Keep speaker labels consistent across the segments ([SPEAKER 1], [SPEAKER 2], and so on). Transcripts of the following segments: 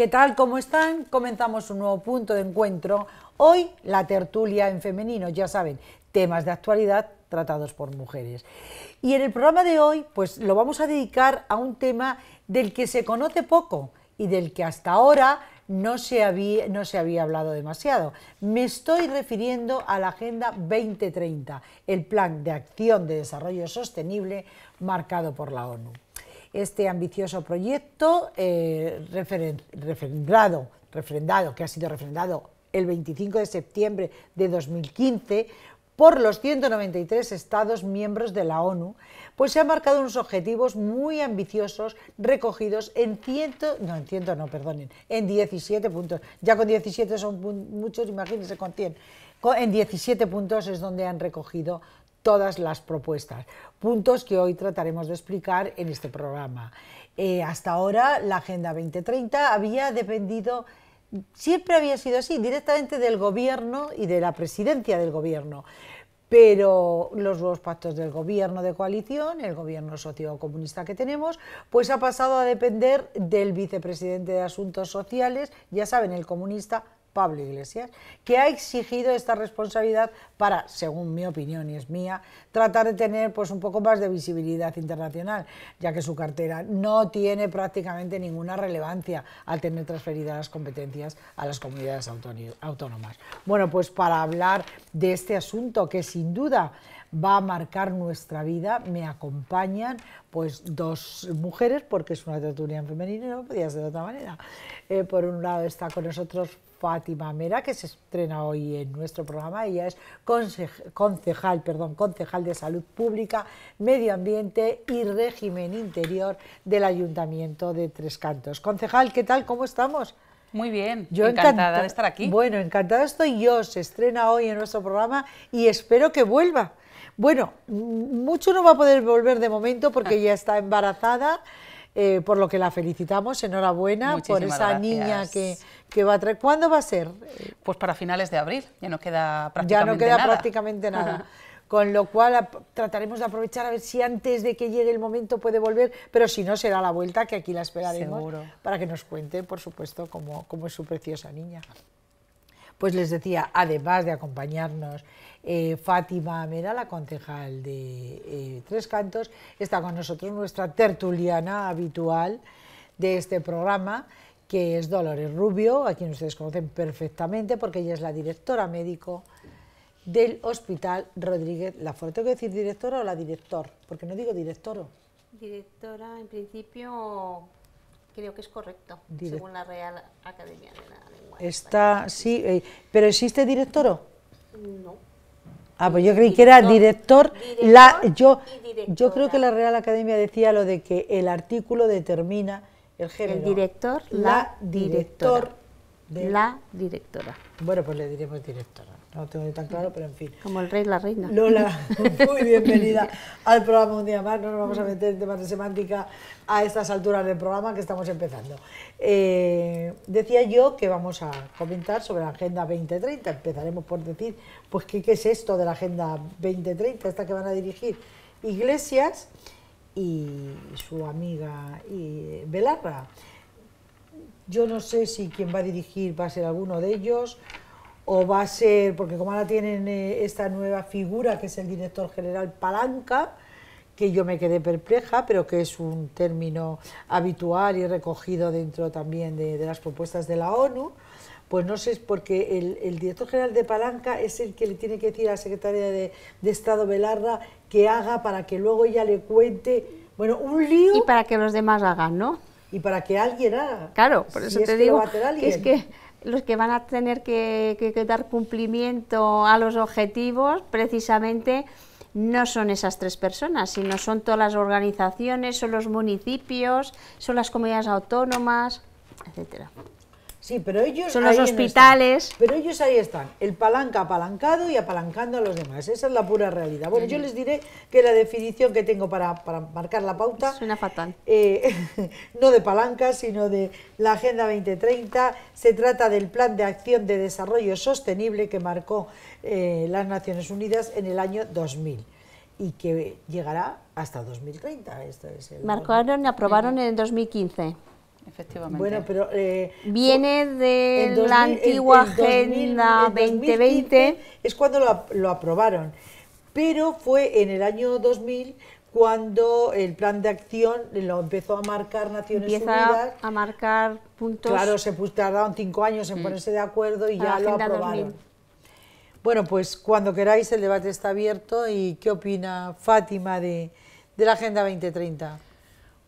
[SPEAKER 1] ¿Qué tal? ¿Cómo están? Comenzamos un nuevo punto de encuentro. Hoy la tertulia en femenino, ya saben, temas de actualidad tratados por mujeres. Y en el programa de hoy, pues lo vamos a dedicar a un tema del que se conoce poco y del que hasta ahora no se, había, no se había hablado demasiado. Me estoy refiriendo a la Agenda 2030, el Plan de Acción de Desarrollo Sostenible marcado por la ONU este ambicioso proyecto eh, refrendado, que ha sido refrendado el 25 de septiembre de 2015 por los 193 Estados miembros de la ONU, pues se han marcado unos objetivos muy ambiciosos recogidos en ciento, no, en no, perdonen, en 17 puntos. Ya con 17 son muchos, imagínense con 100. En 17 puntos es donde han recogido todas las propuestas, puntos que hoy trataremos de explicar en este programa. Eh, hasta ahora la Agenda 2030 había dependido, siempre había sido así, directamente del gobierno y de la presidencia del gobierno. Pero los nuevos pactos del gobierno de coalición, el gobierno sociocomunista que tenemos, pues ha pasado a depender del vicepresidente de Asuntos Sociales, ya saben, el comunista Pablo Iglesias, que ha exigido esta responsabilidad para, según mi opinión y es mía, tratar de tener pues, un poco más de visibilidad internacional, ya que su cartera no tiene prácticamente ninguna relevancia al tener transferidas las competencias a las comunidades autónomas. Bueno, pues para hablar de este asunto que sin duda va a marcar nuestra vida. Me acompañan pues dos mujeres, porque es una tertulia femenina, no podía ser de otra manera. Eh, por un lado está con nosotros Fátima Mera, que se estrena hoy en nuestro programa. Ella es concejal, perdón, concejal de Salud Pública, Medio Ambiente y Régimen Interior del Ayuntamiento de Tres Cantos. Concejal, ¿qué tal? ¿Cómo estamos? Muy bien, yo encantada, encantada de estar aquí. Bueno, encantada estoy yo. Se estrena hoy en nuestro programa y espero que vuelva bueno, mucho no va a poder volver de momento porque ah. ya está embarazada, eh, por lo que la felicitamos, enhorabuena por esa niña que,
[SPEAKER 2] va a traer. ¿Cuándo va a ser? Pues para finales de abril, ya no queda prácticamente nada. Ya no queda
[SPEAKER 1] prácticamente nada. Con lo cual trataremos de aprovechar a ver si antes de que llegue el momento puede volver, pero si no será la vuelta que aquí la esperaremos para que nos cuente, por supuesto, cómo, cómo es su preciosa niña pues les decía, además de acompañarnos, eh, Fátima amera la concejal de eh, Tres Cantos, está con nosotros nuestra tertuliana habitual de este programa, que es Dolores Rubio, a quien ustedes conocen perfectamente porque ella es la directora médico del Hospital Rodríguez la ¿Tengo que decir directora o la director? Porque no digo directoro.
[SPEAKER 3] Directora, en principio Creo que es correcto, según la Real Academia de la
[SPEAKER 1] Lengua. Está, sí, eh, pero ¿existe director o No. Ah, pues yo creí que era director. la, yo, yo creo que la Real Academia decía lo de que el artículo determina el
[SPEAKER 3] género. El director, la, la director. De, la directora. Bueno, pues le diremos directora no lo tengo ni tan claro, pero en fin. Como el rey la reina. Lola, muy bienvenida
[SPEAKER 1] al programa un día más. No nos vamos a meter en temas de semántica a estas alturas del programa que estamos empezando. Eh, decía yo que vamos a comentar sobre la Agenda 2030. Empezaremos por decir, pues, ¿qué, es esto de la Agenda 2030? Esta que van a dirigir Iglesias y su amiga y eh, Belarra. Yo no sé si quien va a dirigir va a ser alguno de ellos o va a ser, porque como ahora tienen eh, esta nueva figura que es el director general Palanca, que yo me quedé perpleja, pero que es un término habitual y recogido dentro también de, las propuestas de la ONU, pues no sé, porque el, director general de Palanca es el que le tiene que decir a la secretaria de, Estado Belarra que haga para que luego ella le cuente, bueno, un lío...
[SPEAKER 3] Y para que los demás hagan, ¿no? Y para que alguien haga. Claro, por eso te digo, es que los que van a tener que, dar cumplimiento a los objetivos precisamente no son esas tres personas, sino son todas las organizaciones, son los municipios, son las comunidades autónomas, etcétera. Sí, pero
[SPEAKER 1] ellos... Son los hospitales. pero ellos ahí están, el palanca apalancado y apalancando a los demás. Esa es la pura realidad. Bueno, yo les diré que la definición que tengo para, marcar la pauta... Suena fatal. Eh, no de palanca, sino de la Agenda 2030. Se trata del Plan de Acción de Desarrollo Sostenible que marcó eh, las Naciones Unidas
[SPEAKER 3] en el año 2000 y que llegará hasta
[SPEAKER 1] 2030. es Marcaron
[SPEAKER 3] y aprobaron en 2015. Efectivamente. Bueno, pero... Eh, Viene de la antigua Agenda 2020. Es cuando lo, aprobaron,
[SPEAKER 1] pero fue en el año 2000 cuando el plan de acción lo empezó a marcar Naciones Unidas.
[SPEAKER 3] a marcar puntos. Claro, se
[SPEAKER 1] tardaron cinco años en mm. ponerse de
[SPEAKER 3] acuerdo y ya lo aprobaron.
[SPEAKER 1] Bueno, pues cuando queráis el debate está abierto y ¿qué opina Fátima de, de la Agenda 2030?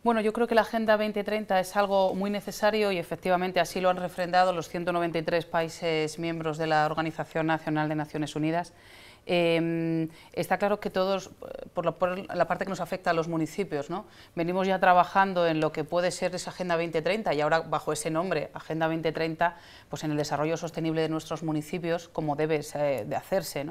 [SPEAKER 2] Bueno, yo creo que la Agenda 2030 es algo muy necesario y efectivamente así lo han refrendado los 193 países miembros de la Organización Nacional de Naciones Unidas. Em, está claro que todos, por la, parte que nos afecta a los municipios, ¿no? venimos ya trabajando en lo que puede ser esa Agenda 2030 y ahora bajo ese nombre, Agenda 2030, pues en el desarrollo sostenible de nuestros municipios, como debe de hacerse.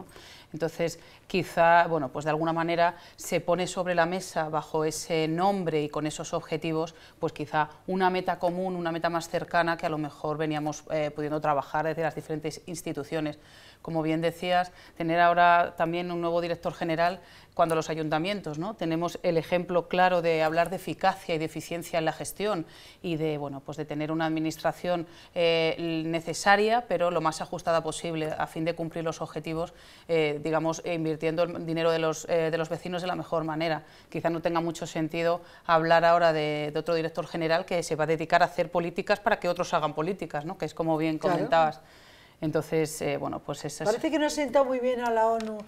[SPEAKER 2] Entonces, quizá, bueno, pues de alguna manera se pone sobre la mesa bajo ese nombre y con esos objetivos, pues quizá una meta común, una meta más cercana que a lo mejor veníamos eh, pudiendo trabajar desde las diferentes instituciones. Como bien decías, tener ahora también un nuevo director general cuando los ayuntamientos, ¿no? Tenemos el ejemplo claro de hablar de eficacia y de eficiencia en la gestión y de, bueno, pues de tener una administración eh, necesaria, pero lo más ajustada posible a fin de cumplir los objetivos, eh, digamos, e invirtiendo el dinero de los, eh, de los vecinos de la mejor manera. Quizá no tenga mucho sentido hablar ahora de, otro director general que se va a dedicar a hacer políticas para que otros hagan políticas, ¿no? Que es como bien comentabas. Entonces, bueno, pues eso Parece
[SPEAKER 1] que no ha sentado muy bien a la ONU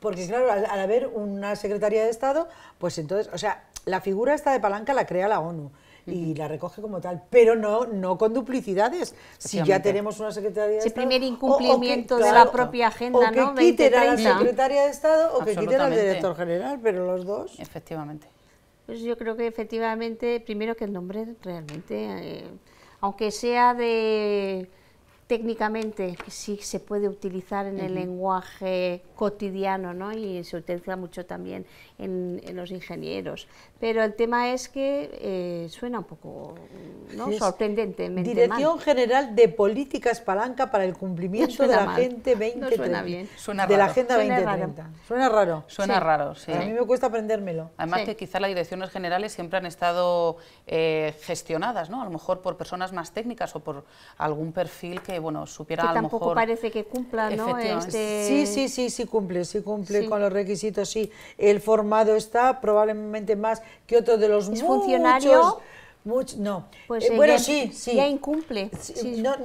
[SPEAKER 1] porque claro, al, haber una secretaría de Estado, pues entonces, o sea, la figura esta de palanca la crea la ONU y la recoge como tal, pero no, no con duplicidades. Si ya tenemos
[SPEAKER 3] una secretaría de Estado. primer incumplimiento de la propia agenda, que quiten a la Secretaría
[SPEAKER 1] de
[SPEAKER 2] Estado o que quiten al director general, pero los dos. Efectivamente.
[SPEAKER 3] Pues yo creo que efectivamente, primero que el nombre realmente, eh, aunque sea de técnicamente sí se puede utilizar en el lenguaje cotidiano ¿no? y se utiliza mucho también en, los ingenieros. Pero el tema es que eh, suena un poco ¿no? sorprendentemente Dirección General
[SPEAKER 1] de Políticas Palanca para el Cumplimiento de la Gente 2030. suena bien. de la Agenda 2030. Raro. Suena raro. Suena raro, sí. A mí me cuesta aprendérmelo.
[SPEAKER 2] Además que quizás las direcciones generales siempre han estado eh, gestionadas, ¿no? a lo mejor por personas más técnicas o por algún perfil que bueno, supiera
[SPEAKER 1] a lo tampoco parece
[SPEAKER 3] que cumpla, ¿no? Este sí, sí,
[SPEAKER 1] sí, sí cumple, sí cumple con los requisitos, sí. El formado está probablemente más que otro de los ¿Es muchos... funcionario? no. Pues eh, bueno, sí, sí. Ya
[SPEAKER 3] incumple.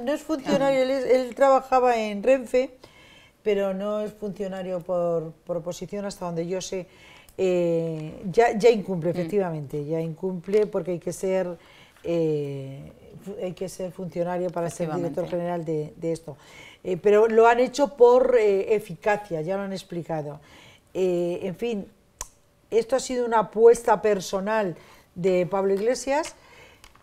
[SPEAKER 3] no, es funcionario,
[SPEAKER 1] él, trabajaba en Renfe, pero no es funcionario por, por posición hasta donde yo sé. Eh, ya, ya incumple, mm. efectivamente, ya incumple porque hay que ser... Eh, hay que ser funcionario para ser director general de, esto. Eh, pero lo han hecho por eh, eficacia, ya lo han explicado. Eh, en fin, esto ha sido una apuesta personal de Pablo Iglesias.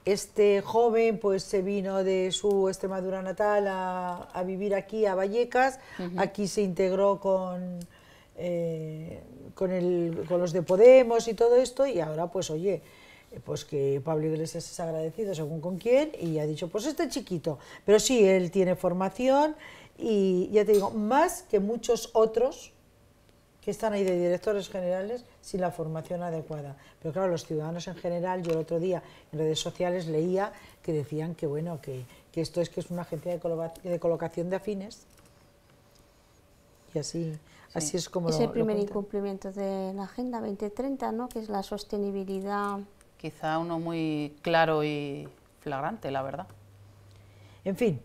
[SPEAKER 1] Este joven pues se vino de su Extremadura natal a, vivir aquí, a Vallecas. Aquí se integró con, con, los de Podemos y todo esto y ahora pues oye, eh, pues que Pablo Iglesias es agradecido según con quién y ha dicho, pues este chiquito. Pero sí, él tiene formación y ya te digo, más que muchos otros que están ahí de directores generales sin la formación adecuada. Pero claro, los ciudadanos en general, yo el otro día en redes sociales leía que decían que bueno, que, esto es que es una agencia de, colocación de afines. Y así, así es como... Es el
[SPEAKER 3] primer incumplimiento de la Agenda 2030, ¿no? que es la sostenibilidad quizá
[SPEAKER 2] uno muy claro y flagrante, la verdad. En fin,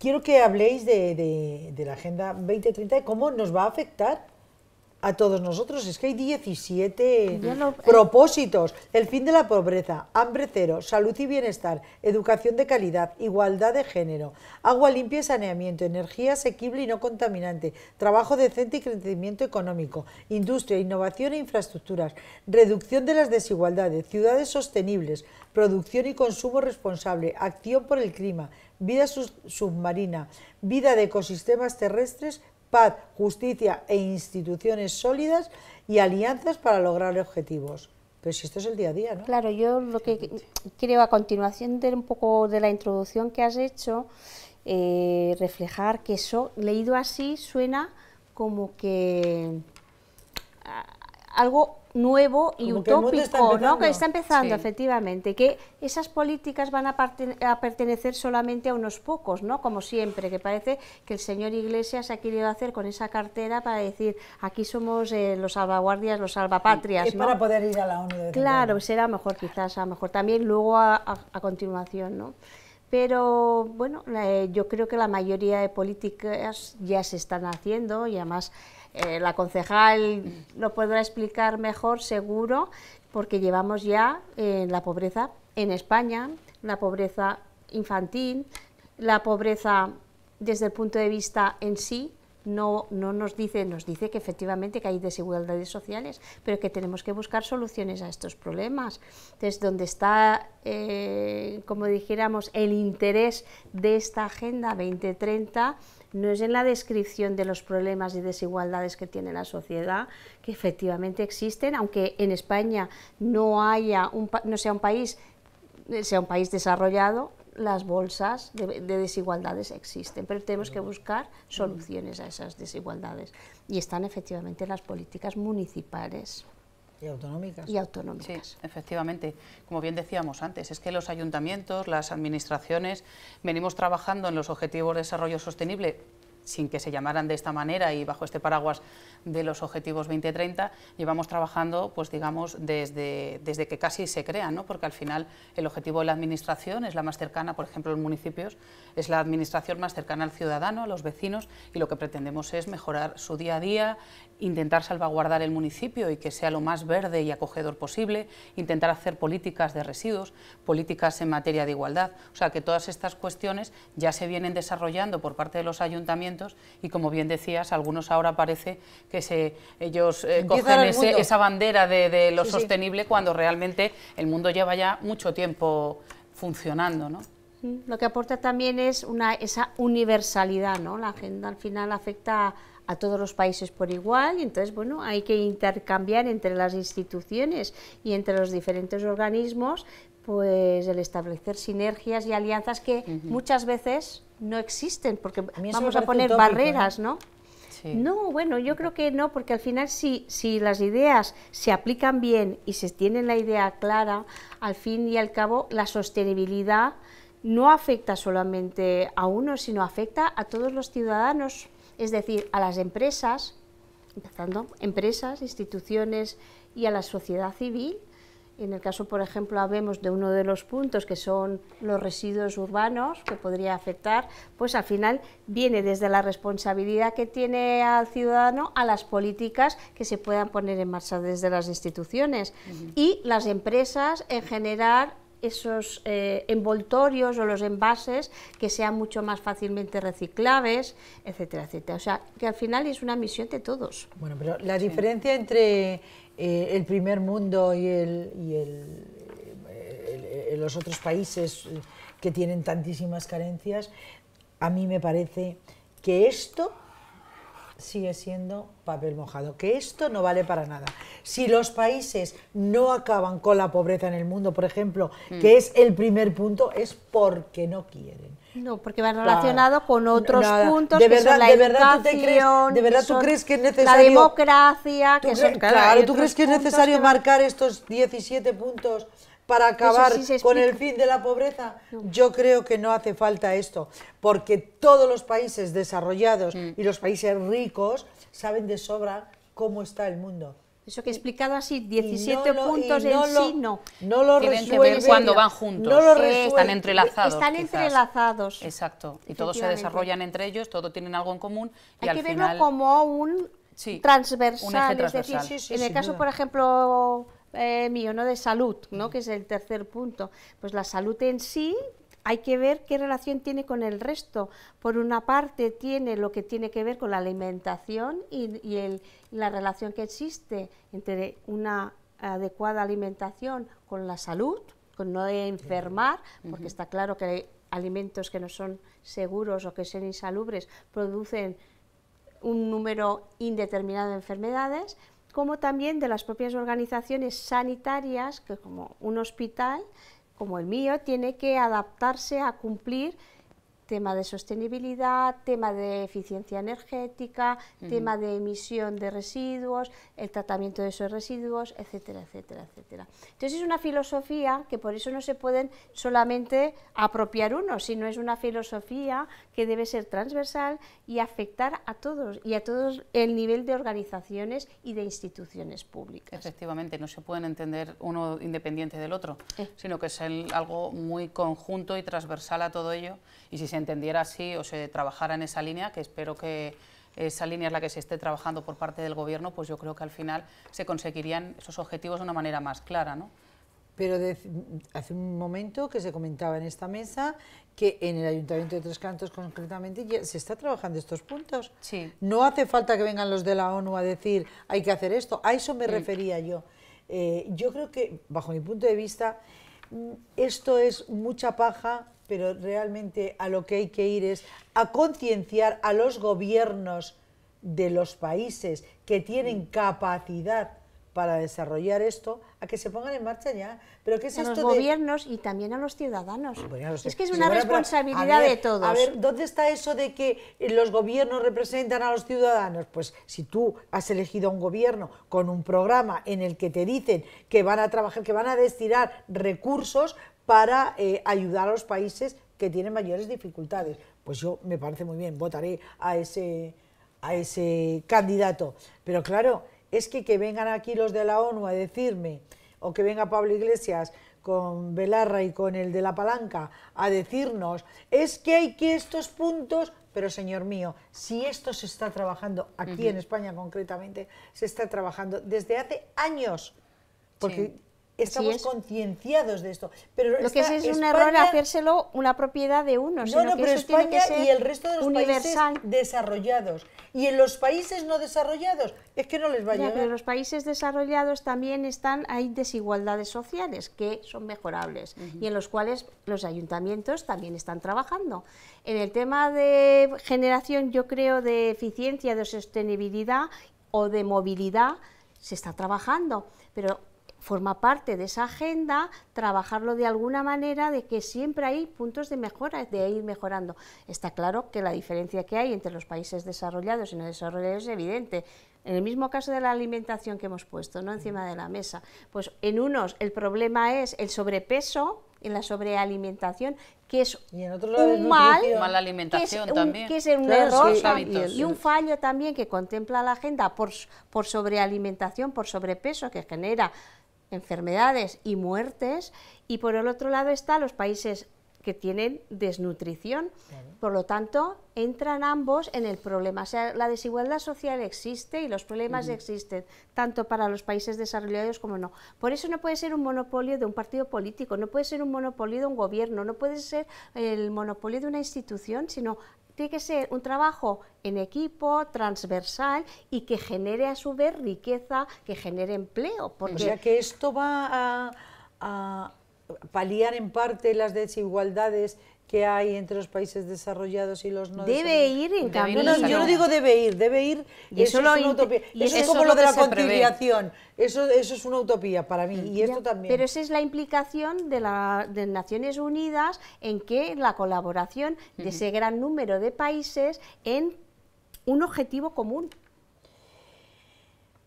[SPEAKER 1] quiero que habléis de, de la Agenda 2030 y cómo nos va a afectar a todos nosotros. Es que hay 17 propósitos. El fin de la pobreza, hambre cero, salud y bienestar, educación de calidad, igualdad de género, agua limpia y saneamiento, energía asequible y no contaminante, trabajo decente y crecimiento económico, industria, innovación e infraestructuras, reducción de las desigualdades, ciudades sostenibles, producción y consumo responsable, acción por el clima, vida submarina, vida de ecosistemas terrestres, paz, justicia e instituciones sólidas y alianzas para lograr objetivos. Pero si esto es el día a día,
[SPEAKER 3] ¿no? Claro, yo lo que creo a continuación de un poco de la introducción que has hecho, eh, reflejar que eso, leído así, suena como que ah, algo nuevo y utópico, que ¿no? Que está empezando, efectivamente, que esas políticas van a, pertenecer solamente a unos pocos, ¿no? Como siempre, que parece que el señor Iglesias ha querido hacer con esa cartera para decir, aquí somos eh, los salvaguardias, los salvapatrias, y, para poder
[SPEAKER 1] ir a la ONU. claro,
[SPEAKER 3] será mejor quizás, a mejor también luego a, continuación, ¿no? Pero bueno, eh, yo creo que la mayoría de políticas ya se están haciendo y además eh, la concejal lo podrá explicar mejor, seguro, porque llevamos ya eh, la pobreza en España, la pobreza infantil, la pobreza desde el punto de vista en sí, no, nos dice, nos dice que efectivamente que hay desigualdades sociales, pero que tenemos que buscar soluciones a estos problemas. Entonces, donde está, eh, como dijéramos, el interés de esta Agenda 2030 no es en la descripción de los problemas y desigualdades que tiene la sociedad, que efectivamente existen, aunque en España no, haya no sea, un país, eh, sea un país desarrollado, las bolsas de, desigualdades existen, pero tenemos que buscar soluciones a esas desigualdades. Y están efectivamente las políticas municipales.
[SPEAKER 2] Y autonómicas. Y
[SPEAKER 3] autonómicas. Sí, efectivamente.
[SPEAKER 2] Como bien decíamos antes, es que los ayuntamientos, las administraciones, venimos trabajando en los Objetivos de Desarrollo Sostenible sin que se llamaran de esta manera y bajo este paraguas de los Objetivos 2030, llevamos trabajando, pues digamos, desde, desde que casi se crean, ¿no? porque al final el objetivo de la Administración es la más cercana, por ejemplo, los municipios, es la Administración más cercana al ciudadano, a los vecinos, y lo que pretendemos es mejorar su día a día, intentar salvaguardar el municipio y que sea lo más verde y acogedor posible, intentar hacer políticas de residuos, políticas en materia de igualdad. O sea, que todas estas cuestiones ya se vienen desarrollando por parte de los ayuntamientos y, como bien decías, algunos ahora parece que se, ellos eh, cogen esa bandera de, lo sostenible cuando realmente el mundo lleva ya mucho tiempo funcionando, ¿no?
[SPEAKER 3] Lo que aporta también es una, esa universalidad, ¿no? La agenda al final afecta a todos los países por igual y entonces bueno hay que intercambiar entre las instituciones y entre los diferentes organismos pues el establecer sinergias y alianzas que muchas veces no existen porque vamos a poner barreras, ¿no? No, bueno, yo creo que no, porque al final si, si las ideas se aplican bien y se tiene la idea clara, al fin y al cabo la sostenibilidad no afecta solamente a uno, sino afecta a todos los ciudadanos es decir, a las empresas, empezando, empresas, instituciones y a la sociedad civil. En el caso, por ejemplo, habemos de uno de los puntos que son los residuos urbanos que podría afectar, pues al final viene desde la responsabilidad que tiene al ciudadano a las políticas que se puedan poner en marcha desde las instituciones y las empresas en general esos eh, envoltorios o los envases que sean mucho más fácilmente reciclables, etcétera, etcétera. O sea, que al final es una misión de todos.
[SPEAKER 1] Bueno, pero la diferencia
[SPEAKER 3] entre eh,
[SPEAKER 1] el primer mundo y, los otros países que tienen tantísimas carencias, a mí me parece que esto sigue siendo papel mojado, que esto no vale para nada. Si los países no acaban con la pobreza en el mundo, por ejemplo, mm. que es el primer punto, es porque no quieren.
[SPEAKER 3] No, porque van ah, relacionados con otros puntos, que son la de verdad, ¿tú ¿De verdad tú crees que es necesario...? La democracia,
[SPEAKER 1] que Claro, ¿tú crees que es necesario marcar estos 17 puntos para acabar con el fin de la pobreza? Yo creo que no hace falta esto, porque todos los países desarrollados mm. y los países ricos saben de sobra cómo está el mundo.
[SPEAKER 3] Eso que he explicado así, 17 puntos de en sí, no.
[SPEAKER 1] No
[SPEAKER 2] lo Tienen que ver cuando van juntos, no lo eh, están entrelazados. Están entrelazados. Exacto, y todos se desarrollan entre ellos, todos tienen algo en común. Hay que verlo
[SPEAKER 3] como un transversal, es decir, en el caso, por ejemplo, eh, mío, ¿no? de salud, ¿no? que es el tercer punto. Pues la salud en sí hay que ver qué relación tiene con el resto. Por una parte tiene lo que tiene que ver con la alimentación y, la relación que existe entre una adecuada alimentación con la salud, con no enfermar, porque está claro que alimentos que no son seguros o que son insalubres producen un número indeterminado de enfermedades como también de las propias organizaciones sanitarias, que como un hospital como el mío tiene que adaptarse a cumplir tema de sostenibilidad, tema de eficiencia energética, tema de emisión de residuos, el tratamiento de esos residuos, etcétera, etcétera, etcétera. Entonces es una filosofía que por eso no se pueden solamente apropiar uno, sino es una filosofía que debe ser transversal y afectar a todos y a todos el nivel de organizaciones y de instituciones públicas.
[SPEAKER 2] Efectivamente, no se pueden entender uno independiente del otro, eh. sino que es algo muy conjunto y transversal a todo ello y si entendiera así o se trabajara en esa línea, que espero que esa línea es la que se esté trabajando por parte del Gobierno, pues yo creo que al final se conseguirían esos objetivos de una manera más clara. ¿no? Pero
[SPEAKER 1] hace un momento que se comentaba en esta mesa que en el Ayuntamiento de Tres Cantos concretamente se está trabajando estos puntos. Sí. No hace falta que vengan los de la ONU a decir hay que hacer esto, a eso me refería yo. Eh, yo creo que, bajo mi punto de vista, mm, esto es mucha paja pero realmente a lo que hay que ir es a concienciar a los gobiernos de los países que tienen mm. capacidad para desarrollar esto, a que se pongan en marcha ya. Pero es a esto los gobiernos
[SPEAKER 3] y también a los ciudadanos. es que es una responsabilidad de todos. A ver,
[SPEAKER 1] ¿dónde está eso de que los gobiernos representan a los ciudadanos? Pues si tú has elegido un gobierno con un programa en el que te dicen que van a trabajar, que van a destinar recursos, para eh, ayudar a los países que tienen mayores dificultades. Pues yo me parece muy bien, votaré a ese, a ese candidato. Pero claro, es que que vengan aquí los de la ONU a decirme, o que venga Pablo Iglesias con Belarra y con el de la palanca a decirnos, es que hay que estos puntos, pero señor mío, si esto se está trabajando aquí en España concretamente, se está trabajando desde hace años, porque sí estamos concienciados de esto. Pero lo que es, es un error
[SPEAKER 3] hacérselo una propiedad de uno, no, sino que tiene que ser y el resto de los universal.
[SPEAKER 1] países desarrollados. Y en los países no desarrollados
[SPEAKER 3] es que no les va a ya, En los países desarrollados también están hay desigualdades sociales que son mejorables y en los cuales los ayuntamientos también están trabajando. En el tema de generación, yo creo, de eficiencia, de sostenibilidad o de movilidad, se está trabajando, pero forma parte de esa agenda, trabajarlo de alguna manera, de que siempre hay puntos de mejora, de ir mejorando. Está claro que la diferencia que hay entre los países desarrollados y no desarrollados es evidente. En el mismo caso de la alimentación que hemos puesto ¿no? encima de la mesa, pues en unos el problema es el sobrepeso, en la sobrealimentación, que es un mal, mala alimentación que es un, también. Que es un error y un fallo también que contempla la agenda por, por sobrealimentación, por sobrepeso, que genera enfermedades y muertes, y por el otro lado están los países que tienen desnutrición. Por lo tanto, entran ambos en el problema. O sea, la desigualdad social existe y los problemas existen, tanto para los países desarrollados como no. Por eso no puede ser un monopolio de un partido político, no puede ser un monopolio de un gobierno, no puede ser el monopolio de una institución, sino tiene que ser un trabajo en equipo, transversal y que genere a su vez riqueza, que genere empleo. Porque... O sea que esto va a, a
[SPEAKER 1] paliar en parte las desigualdades que hay entre los países desarrollados y los no Debe ir, en cambio. yo no digo debe ir, debe ir. eso, es utopía. eso, como lo, de la conciliación. Eso, eso es una
[SPEAKER 3] utopía para mí. Mm. Pero esa es la implicación de, las de Naciones Unidas en que la colaboración de ese gran número de países en un objetivo común.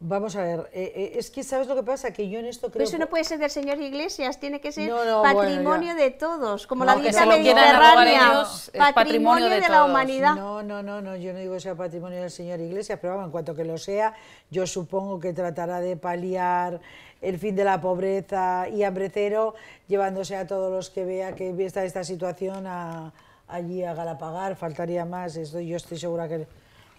[SPEAKER 1] Vamos a ver, eh, eh, es que ¿sabes lo que pasa? Que yo en esto creo... Pero eso no
[SPEAKER 3] puede ser del señor Iglesias, tiene que ser patrimonio de todos, como la vida mediterránea, patrimonio, patrimonio, de, de la humanidad. No,
[SPEAKER 1] no, no, no, yo no digo que sea patrimonio del señor Iglesias, pero vamos, en cuanto que lo sea, yo supongo que tratará de paliar el fin de la pobreza y hambre cero, llevándose a todos los que vea que está esta situación allí a Galapagar, faltaría más, esto yo estoy segura que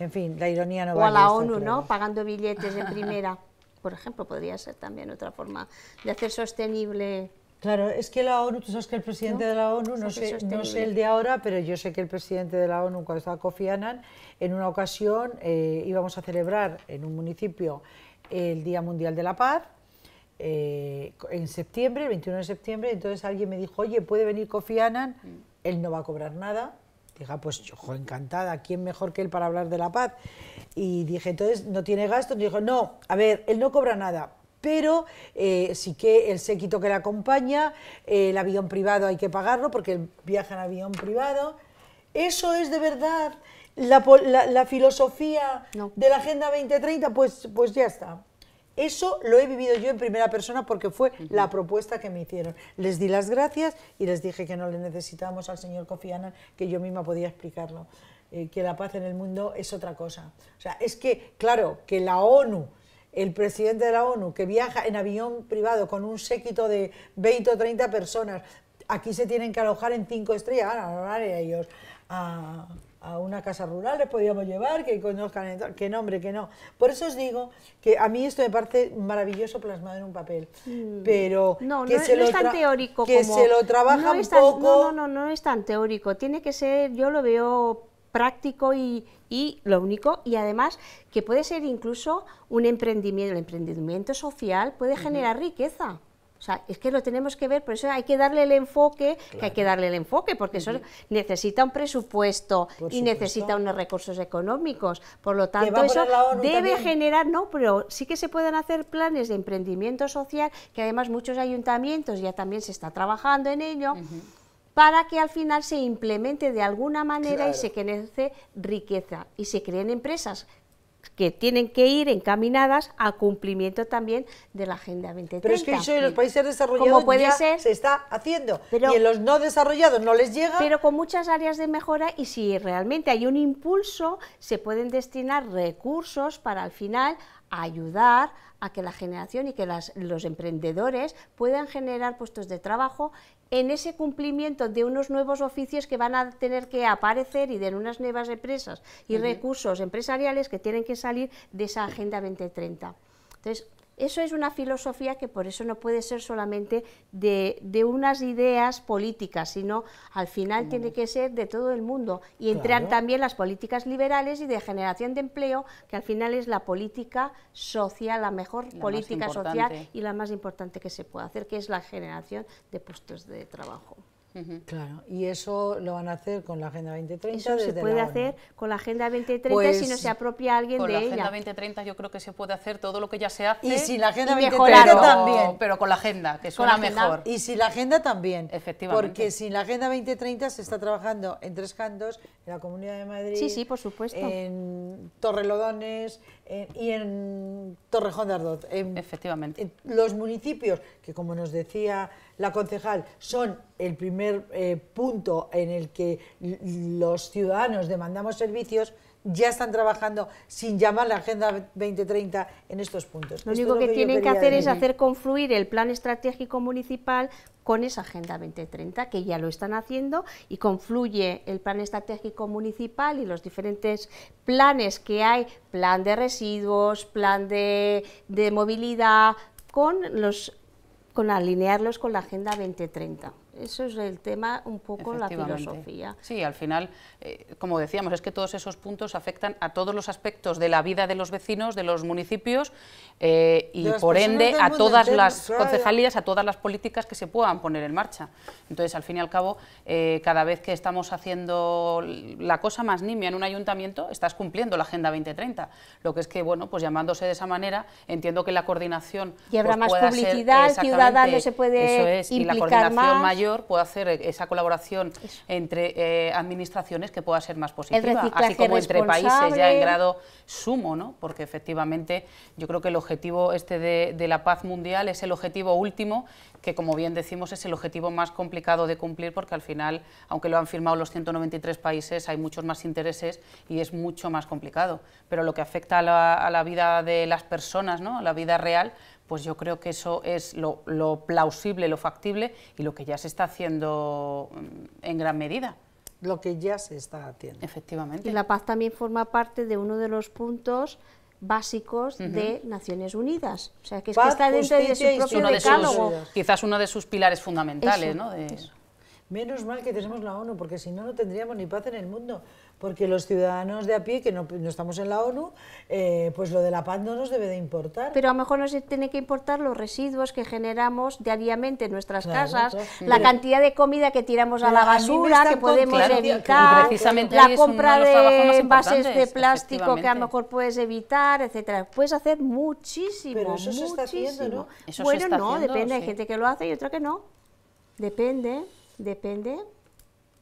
[SPEAKER 1] en fin, la ironía no a vale. O a la ONU, ¿no?
[SPEAKER 3] Pagando billetes en primera, por ejemplo, podría ser también otra forma de hacer sostenible.
[SPEAKER 1] Claro, es que la ONU, tú sabes que el presidente de la ONU, no sé, el de ahora, pero yo sé que el presidente de la ONU, cuando estaba Kofi Annan, en una ocasión eh, íbamos a celebrar en un municipio el Día Mundial de la Paz, eh, en septiembre, el 21 de septiembre, entonces alguien me dijo, oye, puede venir Kofi Annan, mm. él no va a cobrar nada, Diga, pues yo, encantada, ¿quién mejor que él para hablar de la paz? Y dije, entonces, ¿no tiene gastos? Y dijo, no, a ver, él no cobra nada, pero eh, sí que el séquito que le acompaña, el avión privado hay que pagarlo porque él viaja en avión privado. Eso es de verdad la, filosofía de la Agenda 2030, pues, pues ya está. Eso lo he vivido yo en primera persona porque fue la propuesta que me hicieron. Les di las gracias y les dije que no le necesitábamos al señor Kofi Annan, que yo misma podía explicarlo. Eh, que la paz en el mundo es otra cosa. O sea, es que, claro, que la ONU el presidente de la ONU, que viaja en avión privado con un séquito de 20 o 30 personas, aquí se tienen que alojar en cinco estrellas, van a ellos a una casa rural les podíamos llevar, que conozcan, que nombre que no. Por eso os digo que a mí esto me parece maravilloso plasmado en un papel, mm. pero no, no, es tan teórico que se lo trabaja no un poco. No,
[SPEAKER 3] no, no, no es tan teórico, tiene que ser, yo lo veo práctico y, lo único, y además que puede ser incluso un emprendimiento, el emprendimiento social puede generar riqueza. O sea, es que lo tenemos que ver, por eso hay que darle el enfoque, que hay que darle el enfoque, porque eso necesita un presupuesto y necesita unos recursos económicos. Por lo tanto, eso debe generar, no, pero sí que se pueden hacer planes de emprendimiento social, que además muchos ayuntamientos ya también se está trabajando en ello. para que al final se implemente de alguna manera y se crece riqueza y se creen empresas que tienen que ir encaminadas a cumplimiento también de la Agenda 2030. Pero es que eso en los países desarrollados ya se está haciendo pero, y en los no desarrollados no les llega. Pero con muchas áreas de mejora y si realmente hay un impulso, se pueden destinar recursos para al final ayudar a que la generación y que los emprendedores puedan generar puestos de trabajo en ese cumplimiento de unos nuevos oficios que van a tener que aparecer y de unas nuevas empresas y recursos empresariales que tienen que salir de esa Agenda 2030. Entonces, eso es una filosofía que por eso no puede ser solamente de, unas ideas políticas, sino al final tiene que ser de todo el mundo. Y entran también las políticas liberales y de generación de empleo, que al final es la política social, la mejor política social y la más importante que se puede hacer, que es la generación de puestos de trabajo.
[SPEAKER 1] Claro, y eso lo van a hacer con la Agenda 2030. Eso
[SPEAKER 2] se puede hacer
[SPEAKER 3] con la Agenda 2030 si no pues se apropia alguien de ella. Con la Agenda
[SPEAKER 2] 2030 yo creo que se puede hacer todo lo que ya se hace. Y si la Agenda 2030 también. Pero con la Agenda, que suena mejor. Y
[SPEAKER 1] si la Agenda también. Efectivamente. Porque sin la Agenda 2030 se está trabajando en Tres Cantos, en la Comunidad de Madrid. Sí, sí, por supuesto. En Torrelodones, y en Torrejón de Ardoz. Efectivamente. los municipios, que como nos decía la concejal, son el primer eh, punto en el que los ciudadanos demandamos servicios, ya están trabajando sin llamar la Agenda 2030 en estos puntos. Lo único que, tienen que hacer es hacer
[SPEAKER 3] confluir el plan estratégico municipal con esa Agenda 2030, que ya lo están haciendo, y confluye el plan estratégico municipal y los diferentes planes que hay, plan de residuos, plan de, de movilidad, con, los, con alinearlos con la Agenda 2030 eso es el tema, un poco la filosofía. Sí, al final, eh,
[SPEAKER 2] como decíamos, es que todos esos puntos afectan a todos los aspectos de la vida de los vecinos, de los municipios eh, y por ende a todas las concejalías, a todas las políticas que se puedan poner en marcha. Entonces, al fin y al cabo, eh, cada vez que estamos haciendo la cosa más nimia en un ayuntamiento, estás cumpliendo la Agenda 2030. Lo que es que, bueno, pues llamándose de esa manera, entiendo que la coordinación... Y habrá pues, más publicidad, el ciudadano se puede implicar la más puede hacer e-, esa colaboración entre eh, administraciones que pueda ser más positiva, así como entre países ya en grado sumo, ¿no? porque efectivamente yo creo que el objetivo este de, la paz mundial es el objetivo último que como bien decimos es el objetivo más complicado de cumplir porque al final, aunque lo han firmado los 193 países, hay muchos más intereses y es mucho más complicado. Pero lo que afecta a la, vida de las personas, a la vida real, pues yo creo que eso es lo, plausible, lo factible y lo que ya se está haciendo mm, en gran medida lo que ya se está haciendo. Efectivamente.
[SPEAKER 3] Y la paz también forma parte de uno de los puntos básicos de Naciones Unidas. O sea, que, que está dentro de su propio Quizás
[SPEAKER 2] uno de sus pilares
[SPEAKER 3] fundamentales, ¿no? Eso.
[SPEAKER 1] Menos mal que tenemos la ONU, porque si no, no tendríamos ni paz en el mundo. Porque los ciudadanos de a pie, que no, estamos en la ONU, eh, pues lo de la paz no nos debe de importar.
[SPEAKER 3] Pero a lo mejor nos tiene que importar los residuos que generamos diariamente en nuestras casas, la cantidad de comida que tiramos a la basura, que podemos evitar, la compra de envases de plástico que a lo mejor puedes evitar, etcétera. Puedes hacer muchísimo, Pero eso Se está haciendo, ¿no? Eso bueno, se está no, depende, hay gente que lo hace y otra que no. Depende. Depende.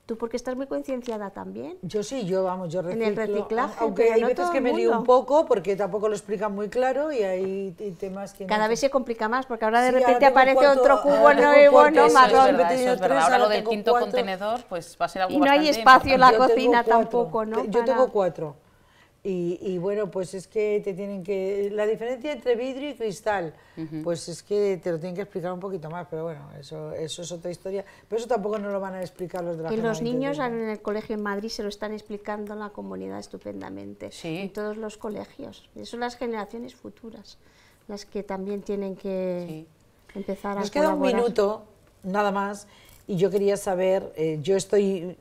[SPEAKER 3] ¿Tú porque estás muy concienciada también? Yo sí, yo vamos, yo reciclo. En el reciclaje. Aunque hay veces que me lío un
[SPEAKER 1] poco porque tampoco lo explican muy claro y hay y temas que... Cada vez
[SPEAKER 3] se complica más porque ahora de repente aparece otro cubo nuevo, no
[SPEAKER 1] marrón. No, es, es verdad, ahora, lo del quinto contenedor
[SPEAKER 2] pues va a ser algo Y no hay espacio en la cocina
[SPEAKER 1] tampoco, ¿no? Yo tengo cuatro. Y, bueno, pues es que te tienen que... La diferencia entre vidrio y cristal, pues es que te lo tienen que explicar un poquito más, pero bueno, eso, eso es otra historia. Pero eso tampoco nos lo van a explicar los de la Y los niños
[SPEAKER 3] en el colegio en Madrid se lo están explicando en la comunidad estupendamente, en todos los colegios. son las generaciones futuras las que también tienen que empezar nos a Nos queda un minuto,
[SPEAKER 1] nada más, y yo quería saber, eh, yo estoy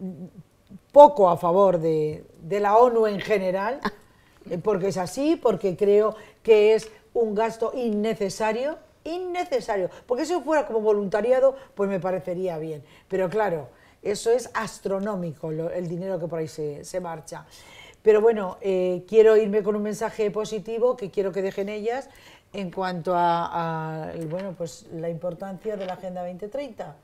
[SPEAKER 1] poco a favor de, la ONU en general, eh, porque es así, porque creo que es un gasto innecesario, innecesario. Porque si fuera como voluntariado, pues me parecería bien. Pero claro, eso es astronómico el dinero que por ahí se, marcha. Pero bueno, eh, quiero irme con un mensaje positivo que quiero que dejen ellas en cuanto a, a bueno, pues la importancia de la Agenda 2030.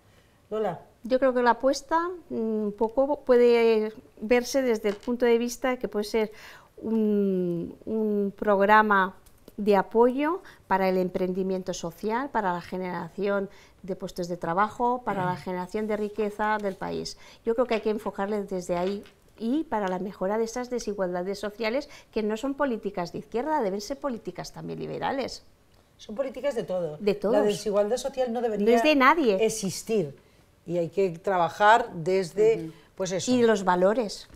[SPEAKER 3] Lola. Yo creo que la apuesta mm, un poco puede verse desde el punto de vista de que puede ser un, programa de apoyo para el emprendimiento social, para la generación de puestos de trabajo, para la generación de riqueza del país. Yo creo que hay que enfocarle desde ahí y para la mejora de esas desigualdades sociales que no son políticas de izquierda, deben ser políticas también liberales.
[SPEAKER 1] Son políticas de todo. todos. La desigualdad social no debería existir
[SPEAKER 3] y hay que trabajar desde, pues eso. Y los valores,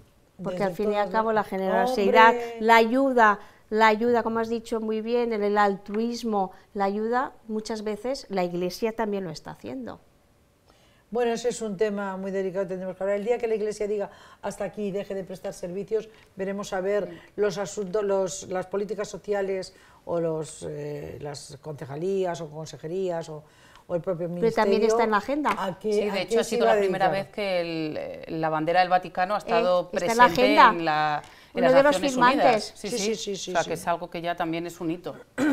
[SPEAKER 3] porque al fin y al cabo la generosidad, la ayuda, la ayuda, como has dicho muy bien, el, altruismo, la ayuda, muchas veces la Iglesia también lo está haciendo.
[SPEAKER 1] Bueno, ese es un tema muy delicado, tendremos que hablar. El día que la Iglesia diga hasta aquí deje de prestar servicios, veremos a ver los asuntos, los, las políticas sociales o los,
[SPEAKER 2] eh, las concejalías o consejerías o propio
[SPEAKER 3] Pero también está en la
[SPEAKER 1] agenda. sí, de hecho ha sido la primera vez
[SPEAKER 2] que eh, la bandera del Vaticano ha eh, estado presente en la, agenda. En las de los Sí, sí, sí, O sea, que es algo que ya también es un hito.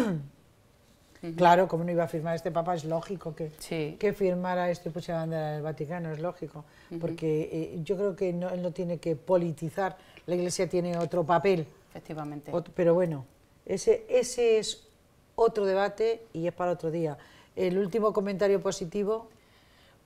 [SPEAKER 1] Claro, como no iba a firmar este Papa, es lógico que, que firmara esto y pusiera bandera del Vaticano, es lógico, porque eh, yo creo que él no tiene que politizar, la Iglesia tiene otro papel. Efectivamente. pero bueno, ese, ese es
[SPEAKER 2] otro debate y es para otro día el último
[SPEAKER 1] comentario positivo.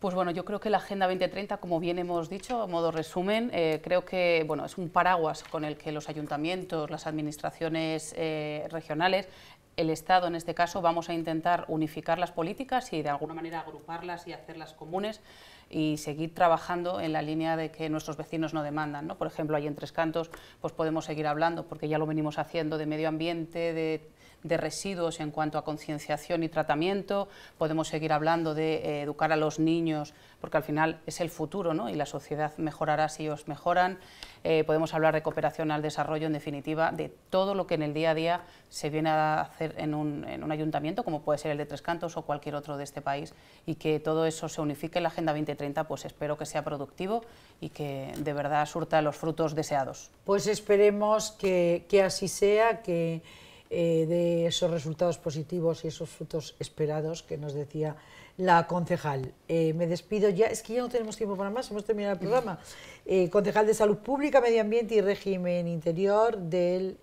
[SPEAKER 2] Pues bueno, yo creo que la Agenda 2030, como bien hemos dicho, a modo resumen, eh, creo que bueno, es un paraguas con el que los ayuntamientos, las administraciones eh, regionales, el Estado en este caso, vamos a intentar unificar las políticas y de alguna manera agruparlas y hacerlas comunes y seguir trabajando en la línea de que nuestros vecinos no demandan. Por ejemplo, ahí en Tres Cantos pues podemos seguir hablando, porque ya lo venimos haciendo, de medio ambiente, de de residuos en cuanto a concienciación y tratamiento, podemos seguir hablando de eh, educar a los niños, porque al final es el futuro ¿no? y la sociedad mejorará si ellos mejoran, eh, podemos hablar de cooperación al desarrollo, en definitiva, de todo lo que en el día a día se viene a hacer en un, ayuntamiento, como puede ser el de Tres Cantos o cualquier otro de este país, y que todo eso se unifique en la Agenda 2030, pues espero que sea productivo y que de verdad surta los frutos deseados.
[SPEAKER 1] Pues esperemos que, que así sea, que eh, de esos resultados positivos y esos frutos esperados que nos decía la concejal. Eh, me despido ya, es que ya no tenemos tiempo para más, hemos terminado el programa. Eh, concejal de Salud Pública, Medio Ambiente y Régimen Interior del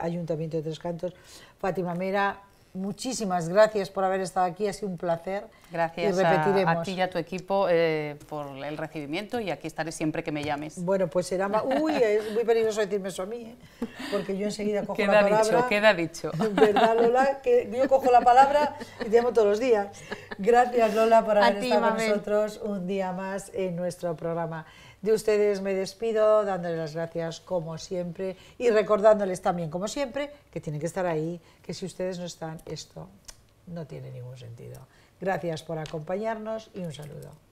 [SPEAKER 1] Ayuntamiento de Tres Cantos, Fátima Mera, muchísimas gracias por haber estado aquí, ha sido un placer.
[SPEAKER 2] Gracias y A, ti y a tu equipo eh, por el recibimiento y aquí estaré siempre que me llames. Bueno, pues será más... Uy, es
[SPEAKER 1] muy peligroso decirme eso a mí, ¿eh? porque yo enseguida cojo la palabra...
[SPEAKER 2] Queda Dicho, queda dicho, ¿Verdad, Lola?
[SPEAKER 1] Que yo cojo la palabra y te llamo todos los días. Gracias, Lola, por haber estado con nosotros un día más en nuestro programa. De ustedes me despido dándoles las gracias como siempre y recordándoles también como siempre que tienen que estar ahí, que si ustedes no están, esto no tiene ningún sentido. Gracias por acompañarnos y un saludo.